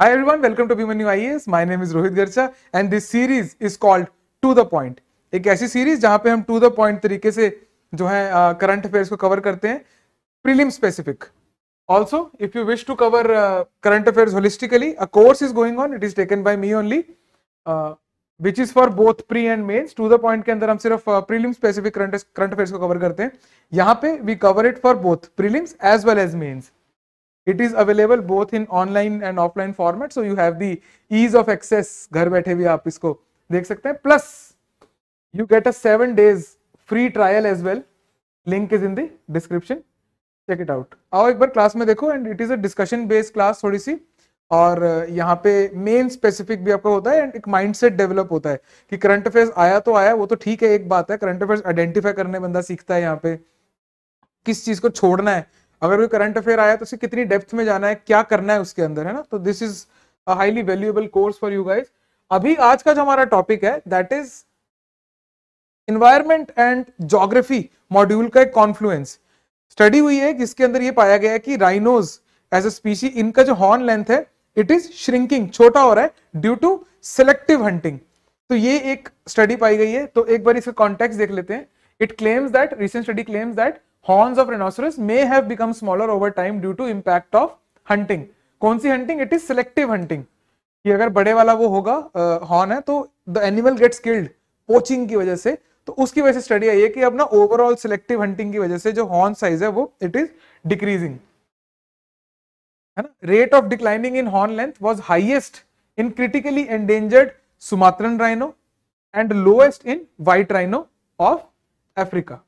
Hi everyone, welcome to My New IAS. My name is Rohit Garcha and this series is called To the Point. एक ऐसी series जहां पे हम to the point तरीके से जो है करंट अफेयर्स को कवर करते हैं prelim specific also if you wish to cover current affairs holistically a course is going on it is taken by me only which is for both pre and mains to the point के अंदर हम सिर्फ prelim specific current affairs को cover करते हैं यहाँ पे we cover it for both prelims as well as mains it is available both in online and offline format so you have the ease of access घर बैठे भी आप इसको देख सकते हैं plus you get a seven days free trial as well link is in the description check it out आओ एक बार class में देखो and it is a discussion based class थोड़ी सी और यहाँ पे मेन स्पेसिफिक भी आपका होता है एंड एक माइंडसेट डेवलप होता है कि करंट अफेयर्स आया तो आया वो तो ठीक है एक बात है करंट अफेयर्स आइडेंटिफाई करने बंदा सीखता है यहाँ पे किस चीज को छोड़ना है अगर कोई करंट अफेयर आया तो उसे कितनी डेप्थ में जाना है क्या करना है उसके अंदर है ना तो this is a highly valuable course for you guys अभी आज का जो हमारा टॉपिक है that is environment and geography module का एक कॉन्फ्लुएंस स्टडी हुई है जिसके अंदर ये पाया गया है कि राइनोज एज ए स्पीसी इनका जो हॉर्न लेंथ है इट इज श्रिंकिंग छोटा हो रहा है ड्यू टू सिलेक्टिव हंटिंग तो ये एक स्टडी पाई गई है तो एक बार इसका कॉन्टेक्स देख लेते हैं it claims that recent study claims that horns of rhinoceros may have become smaller over time due to impact of hunting कौन सी hunting it is selective hunting कि अगर बड़े वाला वो होगा हॉर्न uh, है तो the animal gets killed poaching की वजह से तो उसकी वजह से स्टडी आई है कि अपना ओवरऑल सिलेक्टिव हंटिंग की वजह से जो हॉर्न साइज है वो इट इज डिक्रीजिंग है ना rate of declining in horn length was highest in critically endangered Sumatran rhino and lowest in white rhino of Africa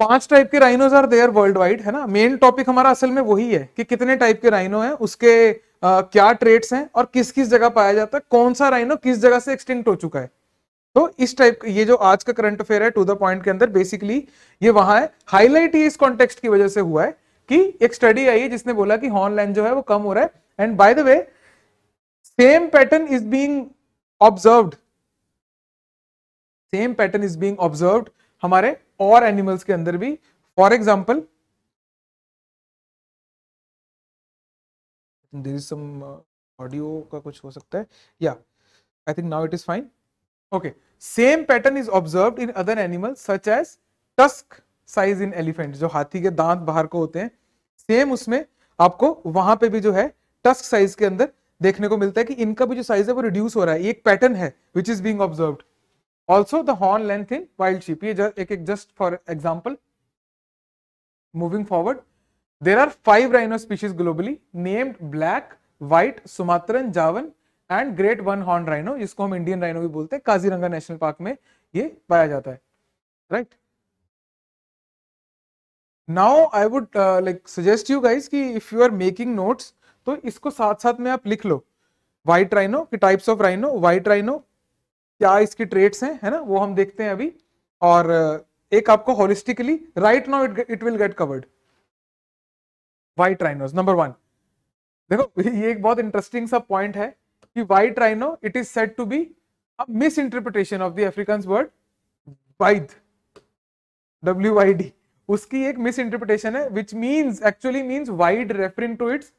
पांच टाइप के rhinos are there worldwide है ना main topic हमारा असल में वही है कि कितने टाइप के राइनो हैं उसके आ, क्या ट्रेड्स हैं और किस किस जगह पाया जाता है कौन सा राइनो किस जगह से एक्सटिंक्ट हो चुका है तो इस टाइप ये जो आज का करंट अफेयर है टू द पॉइंट के अंदर बेसिकली ये वहां है हाईलाइट ये इस कॉन्टेक्स्ट की वजह से हुआ है कि एक स्टडी आई है जिसने बोला कि हॉनलाइन जो है वो कम हो रहा है and by the way same pattern is being observed same pattern is being observed हमारे और एनिमल्स के अंदर भी for example there is some का कुछ हो सकता है या I think now it is fine okay same pattern is observe in other animal such as tusk size in elephant जो हाथी के दांत बाहर को होते हैं सेम उसमें आपको वहां पे भी जो है टस्क साइज के अंदर देखने को मिलता है कि इनका भी जो साइज है वो रिड्यूस हो रहा है एक पैटर्न है which is being observe also the horn length in wild sheep ये एक एक just for example moving forward there are five rhino species globally named black white Sumatran Javan and great one horn rhino जिसको हम Indian rhino भी बोलते हैं Kaziranga national park में ये पाया जाता है right now I would like suggest you guys की if you are making notes तो इसको साथ साथ में आप लिख लो व्हाइट राइनो के types of rhino white rhino क्या इसकी ट्रेड्स हैं है ना वो हम देखते हैं अभी और एक आपको holistically right now it it will get covered white rhinos number one देखो ये एक बहुत इंटरेस्टिंग सा पॉइंट है कि white rhino it is set to be a misinterpretation of the African word wide W I D उसकी एक misinterpretation है which means actually means wide referring to its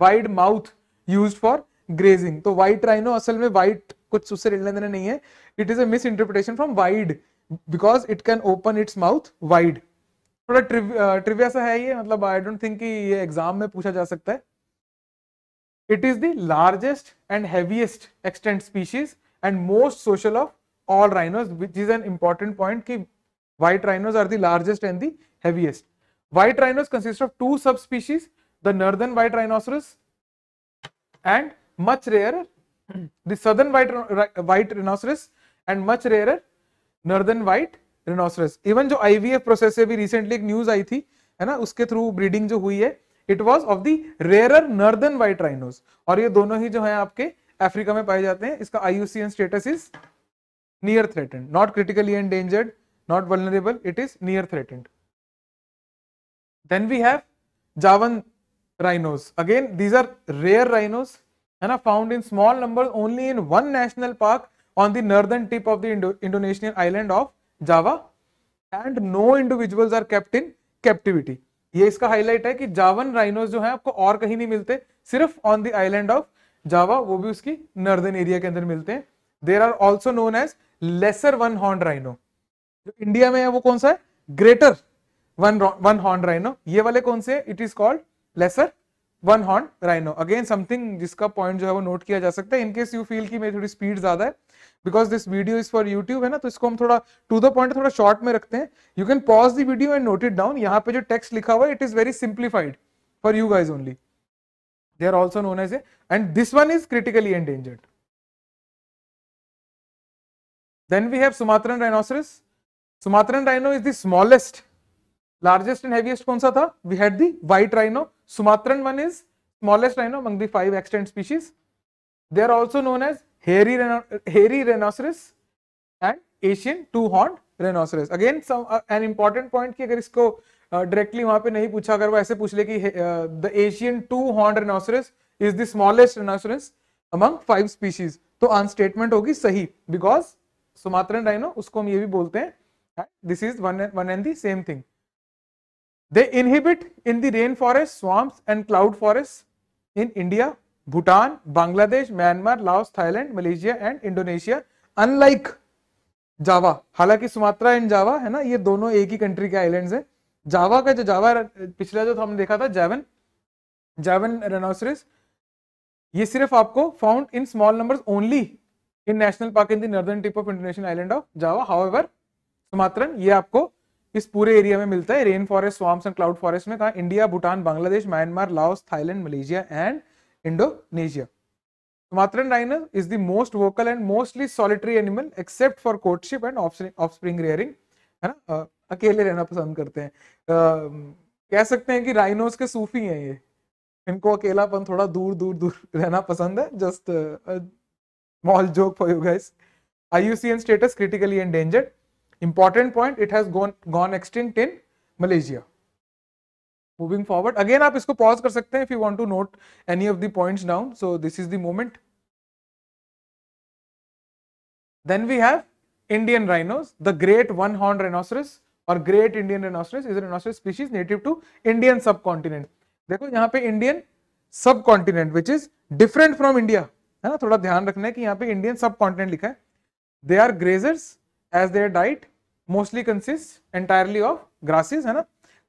wide mouth use for grazing तो white rhino असल में white कुछ उससे लेना देना नहीं है it is a misinterpretation from wide because it can open its mouth wide थोड़ा ट्रिविया सा है ये मतलब आई डोंट थिंक कि ये एग्जाम में पूछा जा सकता है it is the largest and heaviest extant species and most social of all rhinos which is an important point ki white rhinos are the largest and the heaviest white rhinos consist of two subspecies the northern white rhinoceros and much rarer the southern white white rhinoceros and much rarer northern white rhinoceros even जो IVF process से भी recently एक news आई थी है ना उसके through breeding जो हुई है it was of the rare northern white rhinos और ये दोनों ही जो है आपके अफ्रीका में पाए जाते हैं इसका IUCN status is near threatened not critically endangered not vulnerable it is near threatened then we have javan rhinos again these are rare rhinos है ना found in small number only in one national park on the northern tip of the Indonesian island of Java and no individuals are kept in captivity ये इसका highlight है कि जावन rhinos जो है आपको और कहीं नहीं मिलते सिर्फ on the island of Java वो भी उसकी नर्दर्न एरिया के अंदर मिलते हैं there are also known as lesser one horn rhino जो इंडिया में है वो कौन सा है greater one one horn rhino ये वाले कौन से it is called lesser one horn rhino again something जिसका पॉइंट जो है वो नोट किया जा सकता है इनकेस यू फील की मेरी थोड़ी स्पीड ज्यादा है because this video is for YouTube है ना तो इसको हम थोड़ा टू द पॉइंट थोड़ा शॉर्ट में रखते हैं you can pause the video and note it down यहाँ पे जो टेक्स्ट लिखा हुआ है it is very simplified for you guys only they are also known as and this one is critically endangered then we have sumatran rhinoceros sumatran rhino is the smallest largest and heaviest kaun sa tha we had the white rhino Sumatran one is smallest rhino among the five extant species. They are also known as hairy, hairy rhinoceros and Asian two-horned rhinoceros. Again, some uh, an important point कि अगर इसको directly uh, वहां पे नहीं पूछा अगर वो ऐसे पूछ ले कि the Asian two horn rhinoceros is the smallest rhinoceros among five species तो आन स्टेटमेंट होगी सही बिकॉज सुमात्रन राइनो उसको हम ये भी बोलते हैं this is one and the same thing They inhibit in the rainforest, swamps and cloud forests in India, Bhutan, Bangladesh, Myanmar, Laos, Thailand, Malaysia and Indonesia. Unlike Java हालांकि Sumatra and जावा है ना ये दोनों एक ही कंट्री के islands हैं जावा का जो जावा पिछला जो तो हमने देखा था जैवन जैवन रेनोसरिस ये सिर्फ आपको found in small numbers only in national park in the tip of Indonesian island of Java however Sumatran ये आपको इस पूरे एरिया में मिलता है rain forest swamps and cloud forest में कहा India Bhutan Bangladesh Myanmar Laos Thailand Malaysia and Indonesia rhino is the most vocal and mostly solitary animal except for courtship and of spring rearing है ना आ, अकेले रहना पसंद करते हैं आ, कह सकते हैं कि राइनोस के सूफी हैं ये इनको अकेलापन थोड़ा दूर दूर दूर रहना पसंद है just small joke for you guys IUCN status critically endangered important point it has gone gone extinct in malaysia moving forward again aap isko pause kar sakte hain if you want to note any of the points down so this is the moment then we have indian rhinos the great one horned rhinoceros or great indian rhinoceros is a rhinoceros species native to indian subcontinent देखो यहाँ पे indian subcontinent which is different from india India है ना थोड़ा ध्यान रखना है कि यहाँ indian subcontinent subcontinent they are grazers as as their diet mostly consist entirely of grasses है ना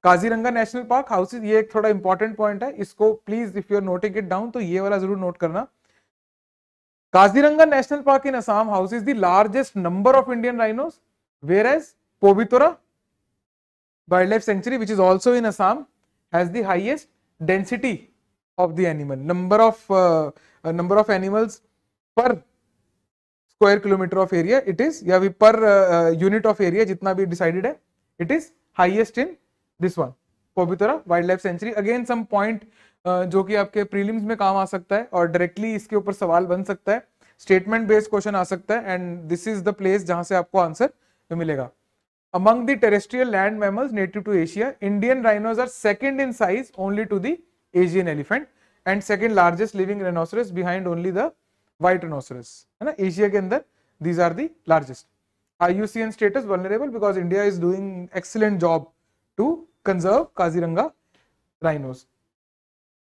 काजीरंगा नेशनल पार्क हाउसेज ये एक थोड़ा इंपॉर्टेंट पॉइंट है इसको please if you are noting it down तो ये वाला जरूर नोट करना Kaziranga national park in Assam houses the largest number of Indian rhinos whereas Pobitora wildlife sanctuary which is also in Assam has the highest density of the animal number of number of animals per square kilometre of area it is या भी per unit of area जितना भी decided है it is highest in this one Pobitora wildlife sanctuary again some point जो कि आपके prelims में काम आ सकता है और डायरेक्टली इसके ऊपर सवाल बन सकता है स्टेटमेंट बेस्ड क्वेश्चन आ सकता है and this is the place जहां से आपको आंसर मिलेगा among the terrestrial land mammals native to Asia Indian rhinos are second in size only to the asian elephant and second largest living rhinoceros behind only the white rhinoceros है ना Asia के अंदर these are the largest IUCN status vulnerable because India is doing excellent job to conserve Kaziranga rhinos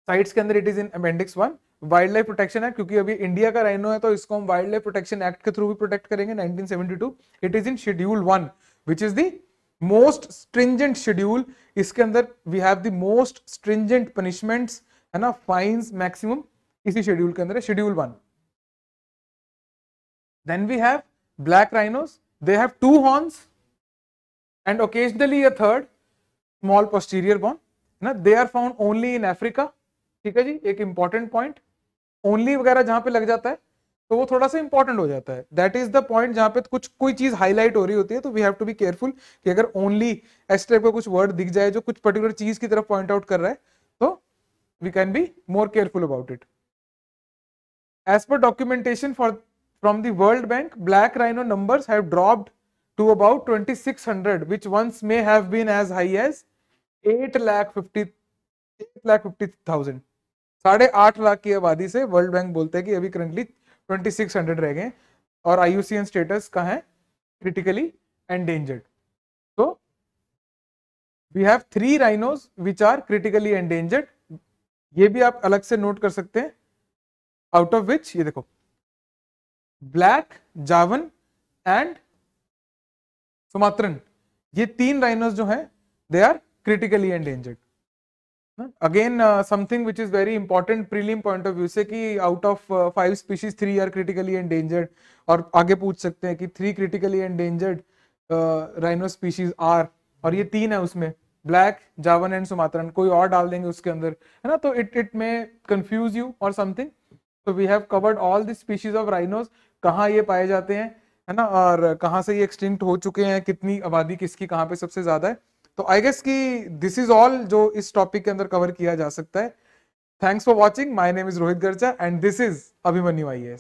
CITES के अंदर it is in appendix one wildlife protection act क्योंकि अभी India का rhino है तो इसको हम वाइल्ड लाइफ प्रोटेक्शन एक्ट के थ्रू भी प्रोटेक्ट करेंगे 1972 it is in schedule one which is the most stringent schedule इसके अंदर we have the most stringent punishments है ना फाइन्स मैक्सिमम इसी शेड्यूल के अंदर है schedule one Then we have black rhinos. They have two horns and occasionally a third small posterior bone. ना they are found only in Africa ठीक है जी एक इंपॉर्टेंट पॉइंट ओनली वगैरह जहां पे लग जाता है तो वो थोड़ा सा इंपॉर्टेंट हो जाता है दैट इज द पॉइंट जहां पे कुछ कोई चीज हाईलाइट हो रही होती है तो we have to be careful कि अगर ओनली एस टाइप का कुछ वर्ड दिख जाए जो कुछ पर्टिकुलर चीज की तरफ पॉइंट आउट कर रहा है तो we can be more careful about it as per documentation for from the world bank black rhino numbers have dropped to about 2600 which once may have been as high as 8 lakh 50 साढ़े आठ लाख की आबादी से world bank बोलते हैं कि अभी currently 2600 रह गए और IUCN स्टेटस का है क्रिटिकली एंडेंजर्ड तो we have three rhinos which are critically endangered ये भी आप अलग से नोट कर सकते हैं आउट ऑफ विच ये देखो ब्लैक जावन एंड सुमात्रन ये तीन राइनोस जो हैं they are critically endangered again something which is very important prelim point of view से कि out of five species three are critically endangered और आगे पूछ सकते हैं कि three critically endangered rhino species are और ये तीन है उसमें ब्लैक जावन एंड सुमात्रन कोई और डाल देंगे उसके अंदर है ना तो it it may confuse you और समथिंग तो we have covered all the species of rhinos कहाँ ये पाए जाते हैं है ना और कहाँ से ये एक्सटिंक्ट हो चुके हैं कितनी आबादी किसकी कहाँ पे सबसे ज्यादा है तो आई गेस कि दिस इज ऑल जो इस टॉपिक के अंदर कवर किया जा सकता है thanks for watching my name is Rohit Garja and this is Abhimanyu I